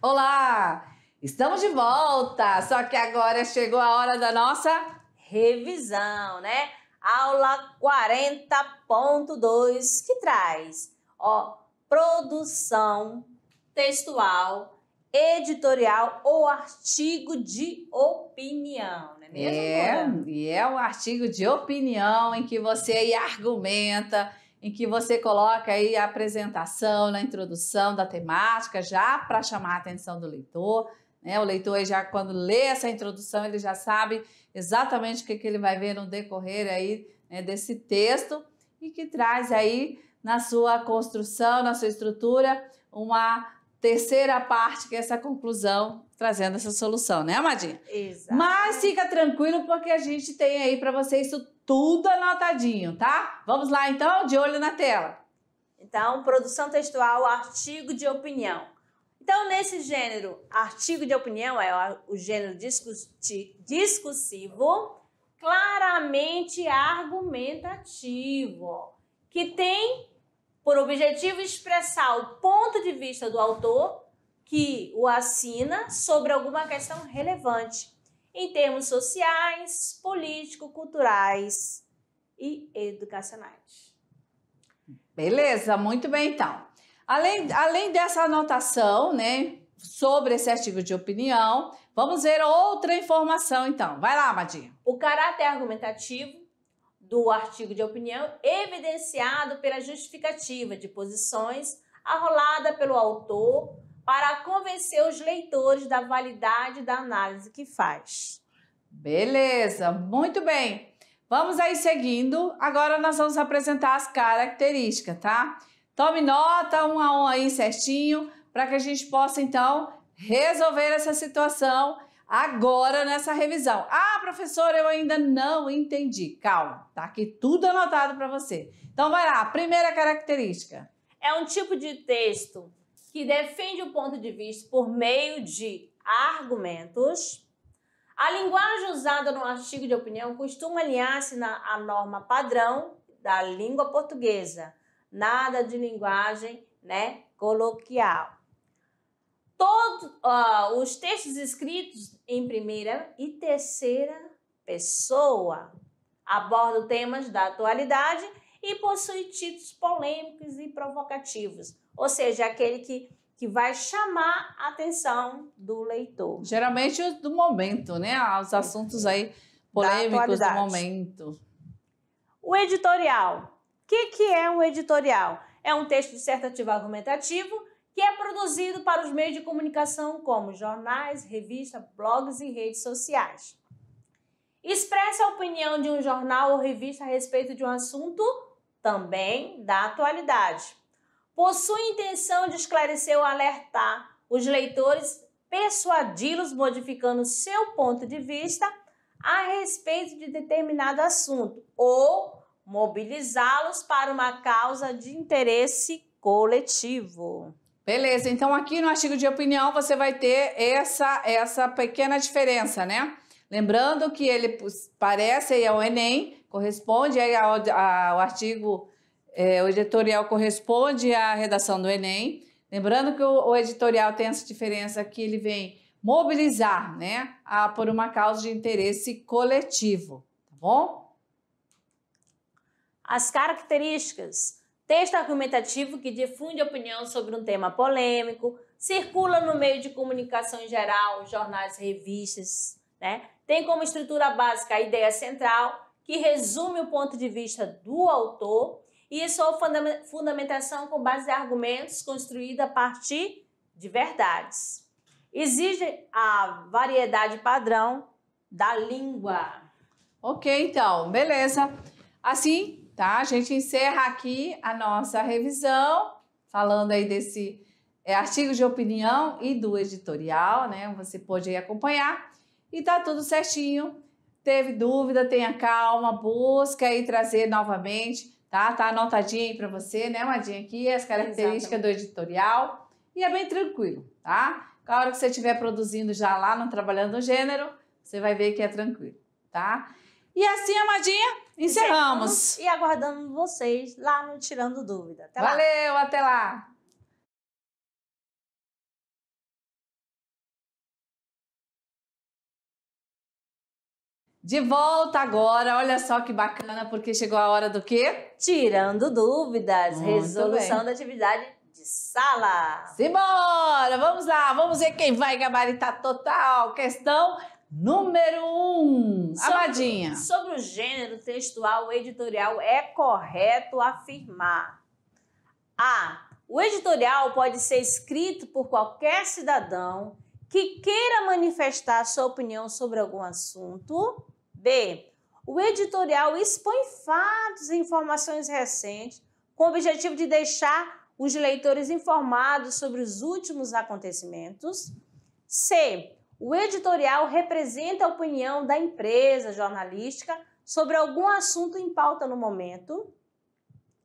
Olá! Estamos de volta, só que agora chegou a hora da nossa revisão, né? Aula 40.2 que traz, ó, produção textual, editorial ou artigo de opinião, né? mesmo? É, e é um artigo de opinião em que você argumenta em que você coloca aí a apresentação na introdução da temática, já para chamar a atenção do leitor. Né? O leitor já, quando lê essa introdução, ele já sabe exatamente o que, que ele vai ver no decorrer aí né, desse texto e que traz aí na sua construção, na sua estrutura, uma terceira parte que é essa conclusão trazendo essa solução, né, Amadinha? Exato. Mas fica tranquilo porque a gente tem aí para você isso tudo anotadinho, tá? Vamos lá então, de olho na tela. Então, produção textual, artigo de opinião. Então, nesse gênero, artigo de opinião é o gênero discursivo, claramente argumentativo, que tem por objetivo expressar o ponto de vista do autor que o assina sobre alguma questão relevante em termos sociais, político-culturais e educacionais. Beleza, muito bem então. Além, além dessa anotação, né, sobre esse artigo de opinião, vamos ver outra informação então. Vai lá, Madinha. O caráter argumentativo do artigo de opinião evidenciado pela justificativa de posições arrolada pelo autor para convencer os leitores da validade da análise que faz. Beleza, muito bem. Vamos aí seguindo. Agora nós vamos apresentar as características, tá? Tome nota um a um aí certinho para que a gente possa então resolver essa situação agora nessa revisão. Ah, professor, eu ainda não entendi. Calma, tá aqui tudo anotado para você. Então vai lá, primeira característica. É um tipo de texto que defende o ponto de vista por meio de argumentos. A linguagem usada no artigo de opinião costuma alinhar-se na norma padrão da língua portuguesa, nada de linguagem né, coloquial. Todos uh, os textos escritos em primeira e terceira pessoa abordam temas da atualidade e possui títulos polêmicos e provocativos, ou seja, aquele que, que vai chamar a atenção do leitor. Geralmente do momento, né? Os assuntos aí polêmicos do momento. O editorial. O que, que é um editorial? É um texto dissertativo argumentativo que é produzido para os meios de comunicação como jornais, revistas, blogs e redes sociais. Expressa a opinião de um jornal ou revista a respeito de um assunto também da atualidade. Possui intenção de esclarecer ou alertar os leitores, persuadi-los modificando seu ponto de vista a respeito de determinado assunto ou mobilizá-los para uma causa de interesse coletivo. Beleza, então aqui no artigo de opinião você vai ter essa, essa pequena diferença, né? Lembrando que ele parece aí ao Enem, corresponde ao, ao artigo, é, o editorial corresponde à redação do Enem. Lembrando que o, o editorial tem essa diferença que ele vem mobilizar, né, a, por uma causa de interesse coletivo, tá bom? As características. Texto argumentativo que difunde opinião sobre um tema polêmico, circula no meio de comunicação em geral, jornais, revistas, né? Tem como estrutura básica a ideia central, que resume o ponto de vista do autor e sua fundamentação com base em argumentos construída a partir de verdades. Exige a variedade padrão da língua. Ok, então, beleza. Assim, tá? A gente encerra aqui a nossa revisão, falando aí desse é, artigo de opinião e do editorial, né? Você pode aí acompanhar. E tá tudo certinho Teve dúvida, tenha calma, busca aí trazer novamente, tá? Tá anotadinha aí para você, né, Madinha, aqui as características Exatamente. do editorial. E é bem tranquilo, tá? A hora que você estiver produzindo já lá não Trabalhando no Gênero, você vai ver que é tranquilo, tá? E assim, amadinha, encerramos. encerramos. E aguardando vocês lá no Tirando Dúvida. Até Valeu, lá. até lá! De volta agora, olha só que bacana, porque chegou a hora do quê? Tirando dúvidas, Muito resolução bem. da atividade de sala. Simbora, vamos lá, vamos ver quem vai gabaritar total. Questão número um, Amadinha. Sobre o gênero textual editorial, é correto afirmar. A. O editorial pode ser escrito por qualquer cidadão que queira manifestar sua opinião sobre algum assunto B. O editorial expõe fatos e informações recentes com o objetivo de deixar os leitores informados sobre os últimos acontecimentos. C. O editorial representa a opinião da empresa jornalística sobre algum assunto em pauta no momento.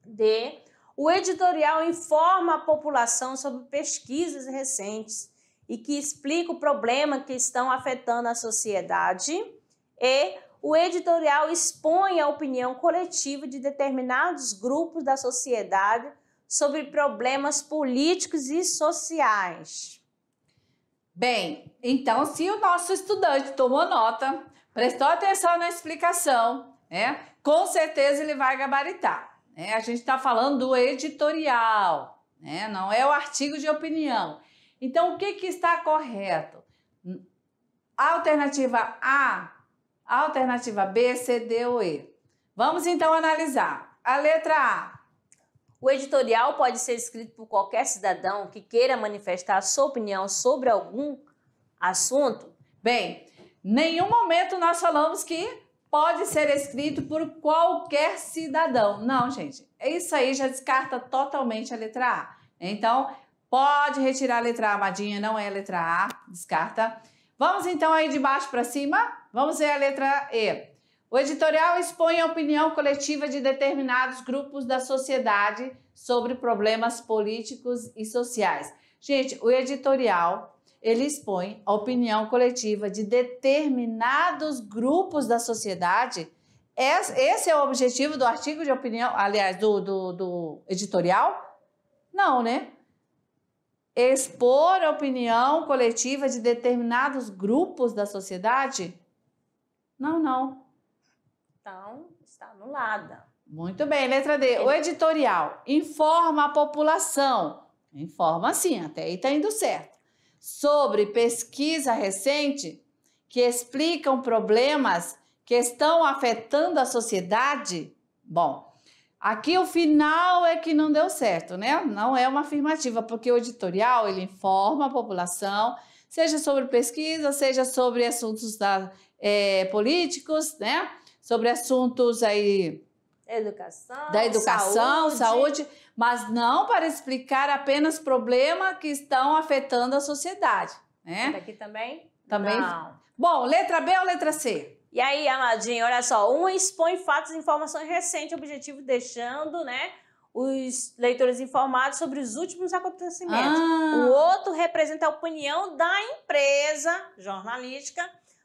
D. O editorial informa a população sobre pesquisas recentes e que explica o problema que estão afetando a sociedade. E o editorial expõe a opinião coletiva de determinados grupos da sociedade sobre problemas políticos e sociais. Bem, então se o nosso estudante tomou nota, prestou atenção na explicação, né? Com certeza ele vai gabaritar. Né? A gente está falando do editorial, né? Não é o artigo de opinião. Então o que, que está correto? A hum, alternativa A Alternativa B, C, D ou E. Vamos então analisar. A letra A. O editorial pode ser escrito por qualquer cidadão que queira manifestar sua opinião sobre algum assunto? Bem, nenhum momento nós falamos que pode ser escrito por qualquer cidadão. Não, gente. Isso aí já descarta totalmente a letra A. Então, pode retirar a letra A, Amadinha, não é a letra A, descarta. Vamos então aí de baixo para cima. Vamos ver a letra E. O editorial expõe a opinião coletiva de determinados grupos da sociedade sobre problemas políticos e sociais. Gente, o editorial ele expõe a opinião coletiva de determinados grupos da sociedade. Esse é o objetivo do artigo de opinião, aliás, do, do, do editorial? Não, né? Expor a opinião coletiva de determinados grupos da sociedade? Não, não. Então, está anulada. Muito bem, letra D. O editorial informa a população. Informa sim, até aí está indo certo. Sobre pesquisa recente que explicam problemas que estão afetando a sociedade. Bom, aqui o final é que não deu certo, né? Não é uma afirmativa, porque o editorial ele informa a população, seja sobre pesquisa, seja sobre assuntos da é, políticos, né? Sobre assuntos aí Educação, da educação, saúde. saúde. mas não para explicar apenas problemas que estão afetando a sociedade, né? aqui também? Também. Não. Bom, letra B ou letra C? E aí, Amadinho, olha só, um expõe fatos e informações recentes, objetivo deixando, né, os leitores informados sobre os últimos acontecimentos. Ah. O outro representa a opinião da empresa jornalística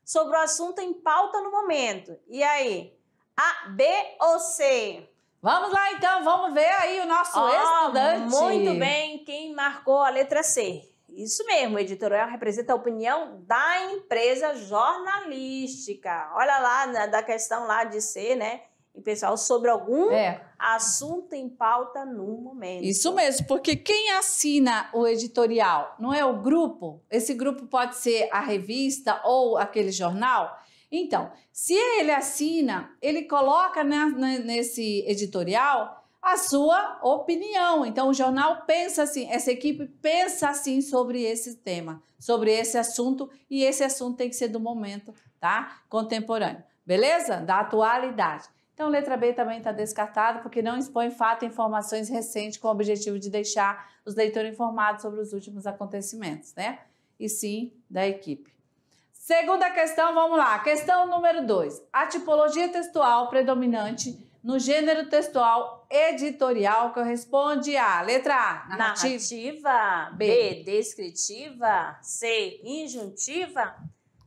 sobre o assunto em pauta no momento. E aí? A, B ou C? Vamos lá então, vamos ver aí o nosso oh, estudante. Muito bem, quem marcou a letra C? Isso mesmo, o editorial representa a opinião da empresa jornalística. Olha lá, né, da questão lá de C, né? e pessoal sobre algum é. assunto em pauta no momento. Isso mesmo, porque quem assina o editorial não é o grupo, esse grupo pode ser a revista ou aquele jornal. Então, se ele assina, ele coloca nesse editorial a sua opinião. Então, o jornal pensa assim, essa equipe pensa assim sobre esse tema, sobre esse assunto, e esse assunto tem que ser do momento, tá? Contemporâneo. Beleza? Da atualidade. Então, letra B também está descartada, porque não expõe fato e informações recentes com o objetivo de deixar os leitores informados sobre os últimos acontecimentos, né? E sim da equipe. Segunda questão, vamos lá. Questão número 2. A tipologia textual predominante no gênero textual editorial corresponde a letra A, narrativa, narrativa B, B, descritiva, C, injuntiva,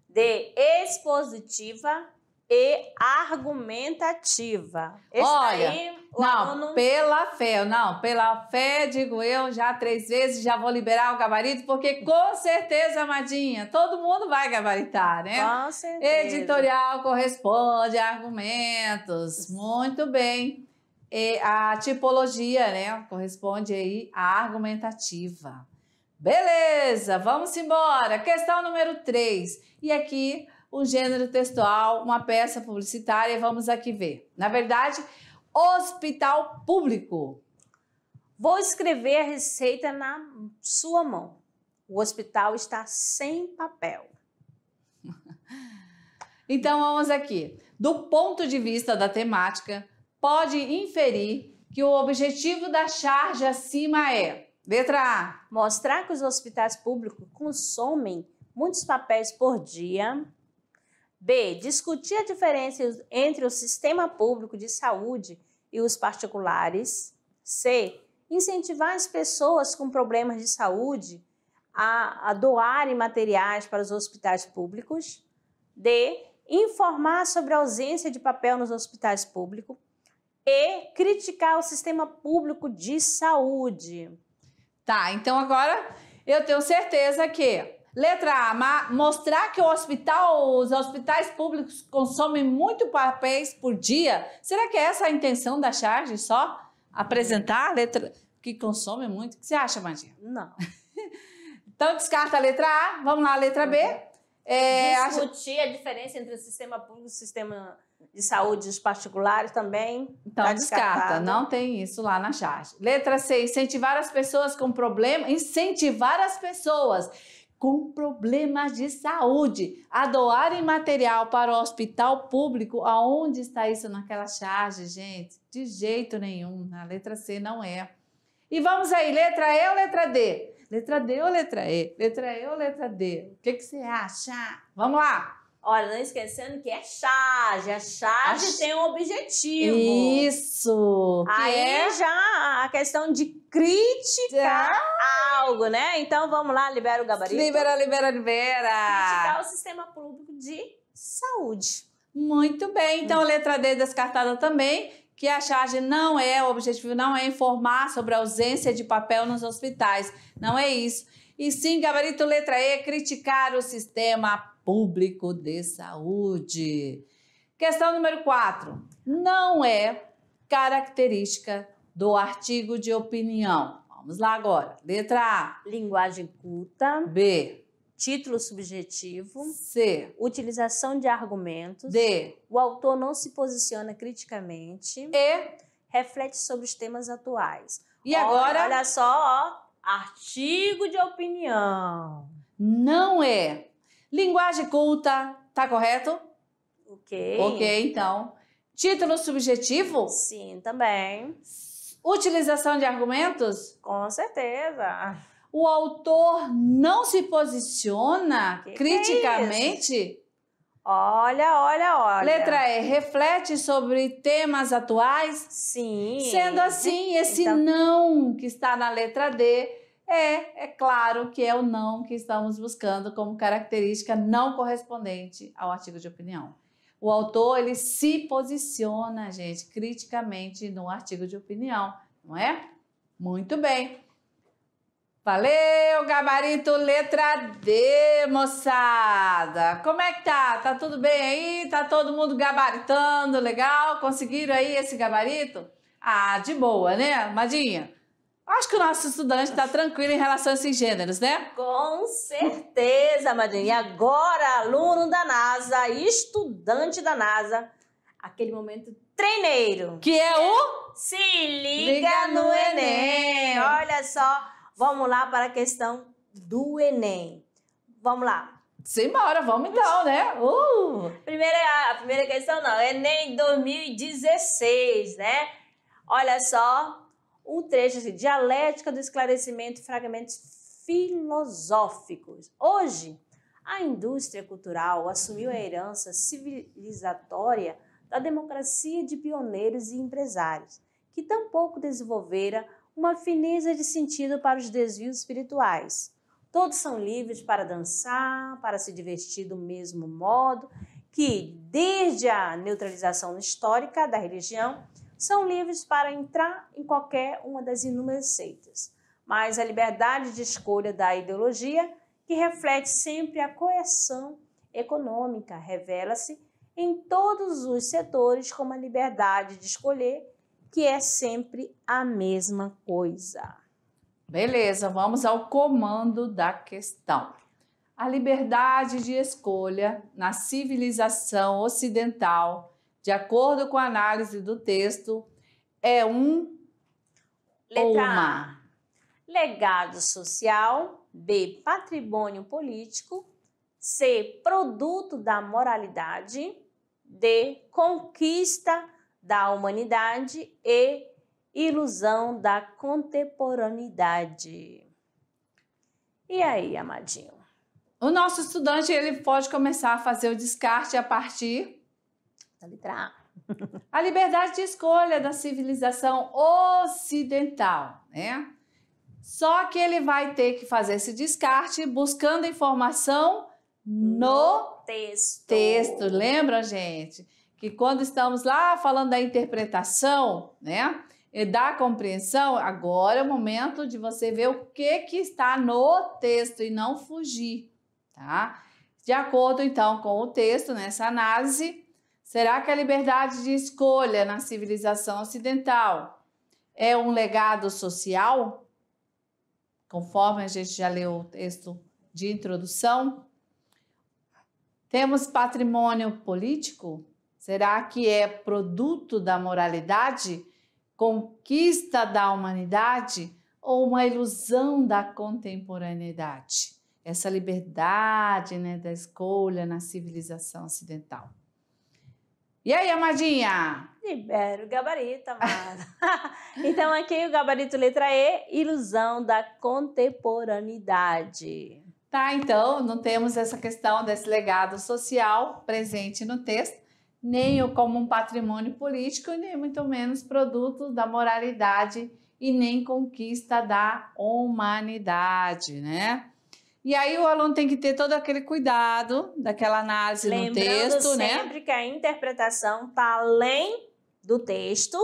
D, expositiva e argumentativa. Esse Olha, daí, não, aluno... pela fé, não, pela fé, digo eu, já três vezes já vou liberar o gabarito, porque com certeza, amadinha, todo mundo vai gabaritar, né? Com certeza. Editorial corresponde a argumentos. Muito bem. E a tipologia, né, corresponde aí à argumentativa. Beleza, vamos embora. Questão número 3. E aqui um gênero textual, uma peça publicitária. Vamos aqui ver. Na verdade, hospital público. Vou escrever a receita na sua mão. O hospital está sem papel. então vamos aqui. Do ponto de vista da temática, pode inferir que o objetivo da charge acima é: letra A, mostrar que os hospitais públicos consomem muitos papéis por dia, B. Discutir a diferença entre o sistema público de saúde e os particulares. C. Incentivar as pessoas com problemas de saúde a, a doarem materiais para os hospitais públicos. D. Informar sobre a ausência de papel nos hospitais públicos. E. Criticar o sistema público de saúde. Tá, então agora eu tenho certeza que Letra A, mostrar que hospital, os hospitais públicos consomem muito papéis por dia. Será que é essa a intenção da charge só? Apresentar a letra que consome muito? O que você acha, Magia? Não. então descarta a letra A, vamos lá, a letra B. É, Discutir a diferença entre o sistema público e o sistema de saúde dos particulares também. Então tá descarta, não tem isso lá na charge. Letra C, incentivar as pessoas com problema, incentivar as pessoas com problemas de saúde, a doarem material para o hospital público, aonde está isso naquela charge, gente? De jeito nenhum, na letra C não é. E vamos aí, letra E ou letra D? Letra D ou letra E? Letra E ou letra D? O que, que você acha? Vamos lá! Olha, não esquecendo que é charge. A charge a... tem um objetivo. Isso! Aí é... já a questão de criticar é algo, né? Então vamos lá, libera o gabarito. Libera, libera, libera. Criticar o sistema público de saúde. Muito bem, então a letra D é descartada também, que a charge não é, o objetivo não é informar sobre a ausência de papel nos hospitais, não é isso. E sim, gabarito letra E, criticar o sistema público de saúde. Questão número 4. Não é característica do artigo de opinião. Vamos lá agora. Letra A. Linguagem culta. B. Título subjetivo. C. Utilização de argumentos. D. O autor não se posiciona criticamente. E. Reflete sobre os temas atuais. E olha, agora? Olha só, ó. Artigo de opinião. Não é. Linguagem culta, tá correto? Ok. Ok, então. Título subjetivo? Sim, também. Utilização de argumentos? Com certeza. O autor não se posiciona que criticamente? Que é olha, olha, olha. Letra E, reflete sobre temas atuais? Sim. Sendo assim, esse então... não que está na letra D é, é claro que é o não que estamos buscando como característica não correspondente ao artigo de opinião o autor ele se posiciona, gente, criticamente no artigo de opinião, não é? Muito bem. Valeu, gabarito letra D, moçada. Como é que tá? Tá tudo bem aí? Tá todo mundo gabaritando, legal? Conseguiram aí esse gabarito? Ah, de boa, né, Madinha? Acho que o nosso estudante está tranquilo em relação a esses gêneros, né? Com certeza, Madrinha. E agora, aluno da NASA, estudante da NASA, aquele momento treineiro. Que é o? Se liga, liga no, no Enem. Enem. Olha só, vamos lá para a questão do Enem. Vamos lá. Simbora, vamos então, né? Uh! Primeira, a primeira questão não, Enem 2016, né? Olha só, um trecho de assim, Dialética do Esclarecimento, fragmentos filosóficos. Hoje, a indústria cultural assumiu a herança civilizatória da democracia de pioneiros e empresários, que tampouco desenvolvera uma fineza de sentido para os desvios espirituais. Todos são livres para dançar, para se divertir do mesmo modo que, desde a neutralização histórica da religião, são livres para entrar em qualquer uma das inúmeras seitas, mas a liberdade de escolha da ideologia, que reflete sempre a coerção econômica, revela-se em todos os setores como a liberdade de escolher, que é sempre a mesma coisa. Beleza, vamos ao comando da questão. A liberdade de escolha na civilização ocidental de acordo com a análise do texto, é um Letra ou uma. A, legado social, B, patrimônio político, C, produto da moralidade, D, conquista da humanidade e ilusão da contemporaneidade. E aí, amadinho? O nosso estudante ele pode começar a fazer o descarte a partir a letra A. a liberdade de escolha da civilização ocidental, né? Só que ele vai ter que fazer esse descarte buscando informação no, no texto. texto. Lembra, gente? Que quando estamos lá falando da interpretação, né? E da compreensão, agora é o momento de você ver o que, que está no texto e não fugir, tá? De acordo, então, com o texto, nessa análise, Será que a liberdade de escolha na civilização ocidental é um legado social? Conforme a gente já leu o texto de introdução, temos patrimônio político? Será que é produto da moralidade, conquista da humanidade ou uma ilusão da contemporaneidade? Essa liberdade né, da escolha na civilização ocidental. E aí, Amadinha? Libero o gabarito, amada. então, aqui o gabarito letra E, ilusão da contemporaneidade. Tá, então, não temos essa questão desse legado social presente no texto, nem como um patrimônio político, nem muito menos produto da moralidade e nem conquista da humanidade, né? E aí o aluno tem que ter todo aquele cuidado daquela análise Lembrando no texto, sempre né? sempre que a interpretação está além do texto,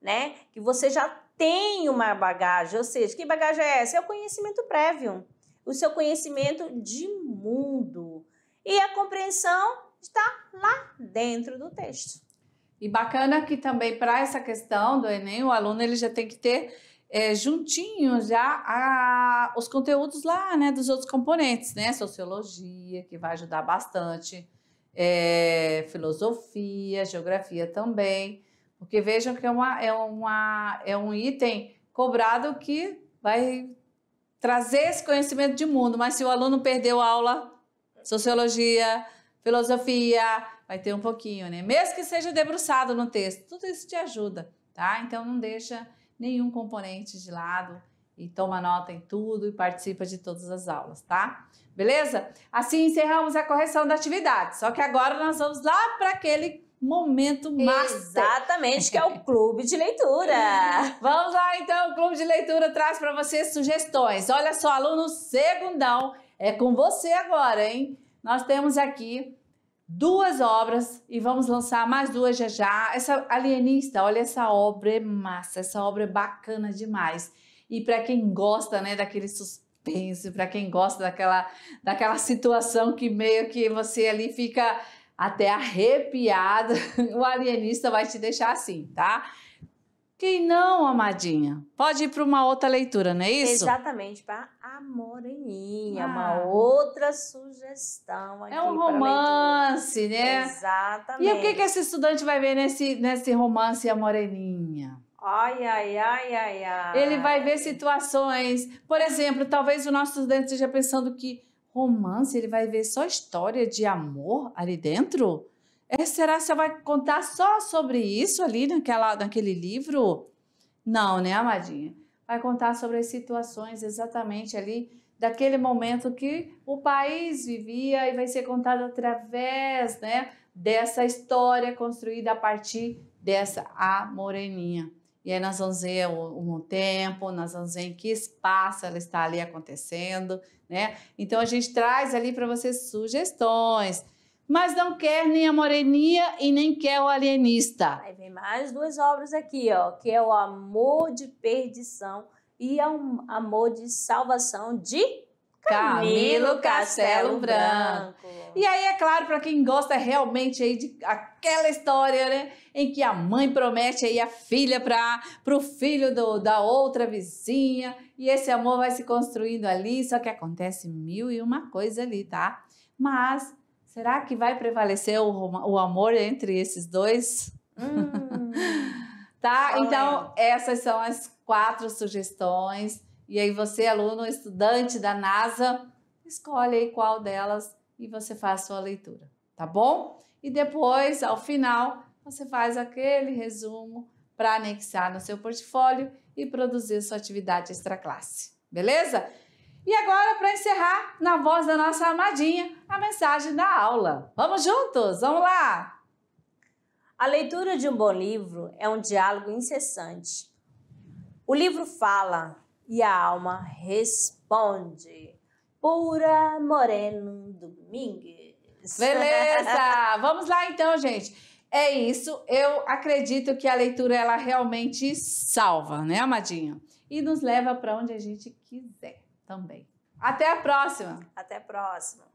né? Que você já tem uma bagagem, ou seja, que bagagem é essa? É o conhecimento prévio, o seu conhecimento de mundo. E a compreensão está lá dentro do texto. E bacana que também para essa questão do Enem, o aluno ele já tem que ter é, juntinho já a, os conteúdos lá, né, dos outros componentes, né? Sociologia, que vai ajudar bastante, é, filosofia, geografia também, porque vejam que é, uma, é, uma, é um item cobrado que vai trazer esse conhecimento de mundo, mas se o aluno perdeu aula, sociologia, filosofia, vai ter um pouquinho, né? Mesmo que seja debruçado no texto, tudo isso te ajuda, tá? Então não deixa nenhum componente de lado e toma nota em tudo e participa de todas as aulas, tá? Beleza? Assim encerramos a correção da atividade. Só que agora nós vamos lá para aquele momento master. Exatamente, que é o clube de leitura. vamos lá então, o clube de leitura traz para vocês sugestões. Olha só, aluno segundão, é com você agora, hein? Nós temos aqui duas obras e vamos lançar mais duas já já. Essa Alienista, olha essa obra é massa, essa obra é bacana demais. E para quem gosta, né, daquele suspense, para quem gosta daquela daquela situação que meio que você ali fica até arrepiado, o alienista vai te deixar assim, tá? Quem não, amadinha? Pode ir para uma outra leitura, não é isso? Exatamente, para a Moreninha, é ah. uma outra sugestão aqui. É um romance, né? Exatamente. E o que, que esse estudante vai ver nesse, nesse romance A Moreninha? Ai, ai, ai, ai, ai. Ele vai ver situações. Por exemplo, talvez o nosso estudante esteja pensando que romance, ele vai ver só história de amor ali dentro? É, será que você vai contar só sobre isso ali naquela, naquele livro? Não, né, amadinha? Vai contar sobre as situações exatamente ali daquele momento que o país vivia e vai ser contado através, né, dessa história construída a partir dessa a moreninha. E aí nós vamos ver um, tempo, nós vamos ver em que espaço ela está ali acontecendo, né? Então a gente traz ali para vocês sugestões mas não quer nem a moreninha e nem quer o alienista. Aí vem mais duas obras aqui, ó, que é o amor de perdição e o é um amor de salvação de Camilo Castelo, Castelo Branco. E aí, é claro, para quem gosta realmente aí de aquela história, né? Em que a mãe promete aí a filha para o filho do, da outra vizinha. E esse amor vai se construindo ali, só que acontece mil e uma coisa ali, tá? Mas Será que vai prevalecer o, o amor entre esses dois? Hum. tá? Então, essas são as quatro sugestões. E aí, você, aluno, estudante da NASA, escolhe aí qual delas e você faz sua leitura, tá bom? E depois, ao final, você faz aquele resumo para anexar no seu portfólio e produzir sua atividade extra classe. Beleza? E agora, para encerrar, na voz da nossa amadinha, a mensagem da aula. Vamos juntos? Vamos lá! A leitura de um bom livro é um diálogo incessante. O livro fala e a alma responde. Pura Moreno Domingues. Beleza! Vamos lá então, gente. É isso. Eu acredito que a leitura ela realmente salva, né, amadinha? E nos leva para onde a gente quiser também. Até a próxima! Até a próxima!